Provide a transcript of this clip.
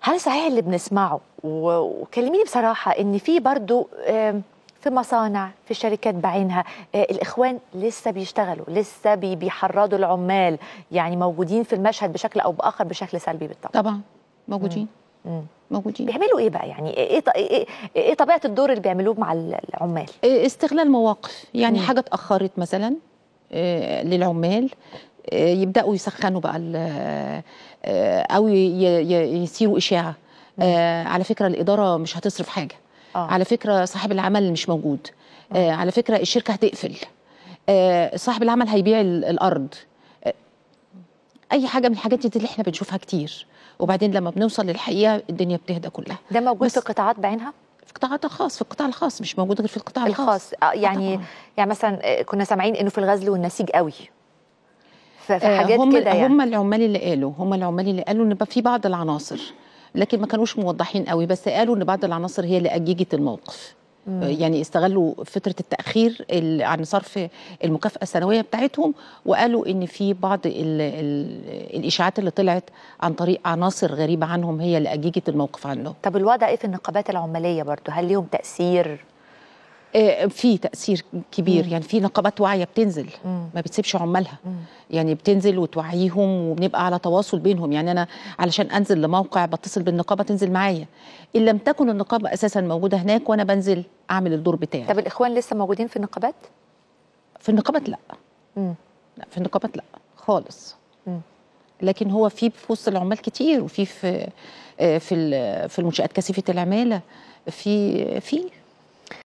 هل صحيح اللي بنسمعه وكلميني بصراحه ان في برضو في مصانع في شركات بعينها آه، الاخوان لسه بيشتغلوا لسه بيحرضوا العمال يعني موجودين في المشهد بشكل او باخر بشكل سلبي بالطبع طبعا موجودين مم. موجودين بيعملوا ايه بقى يعني إيه- إيه, ايه ايه, إيه طبيعه الدور اللي بيعملوه مع العمال إيه، استغلال مواقف يعني مم. حاجه اتاخرت مثلا آه، للعمال يبداوا يسخنوا بقى آه، او يثيروا اشاعه آه، على فكره الاداره مش هتصرف حاجه آه. على فكره صاحب العمل مش موجود على فكره الشركه هتقفل صاحب العمل هيبيع الارض اي حاجه من الحاجات دي اللي احنا بنشوفها كتير وبعدين لما بنوصل للحقيقه الدنيا بتهدى كلها ده موجود في القطاعات بعينها في القطاعات الخاص في القطاع الخاص مش موجود غير في القطاع الخاص, الخاص. يعني يعني مثلا كنا سامعين انه في الغزل والنسيج قوي في آه، حاجات هم كده يعني هم العمال اللي قالوا هم العمال اللي قالوا ان في بعض العناصر لكن ما كانوش موضحين قوي بس قالوا ان بعض العناصر هي اللي اججت الموقف مم. آه، يعني استغلوا فتره التاخير عن صرف المكافاه السنويه بتاعتهم وقالوا ان في بعض الـ الـ الاشاعات اللي طلعت عن طريق عناصر غريبه عنهم هي اللي اججت الموقف عنهم طب الوضع ايه في النقابات العماليه برضو هل ليهم تاثير آه، في تاثير كبير يعني في نقابات واعيه بتنزل ما بتسيبش عمالها يعني بتنزل وتوعيهم وبنبقى على تواصل بينهم يعني انا علشان انزل لموقع بتصل بالنقابه تنزل معايا ان لم تكن النقابه اساسا موجوده هناك وانا بنزل اعمل الدور بتاعي طب الاخوان لسه موجودين في النقابات في النقابات لا لا في النقابات لا خالص لكن هو في في وسط العمال كتير وفي في آه، في في المنشات كثيفه العماله في في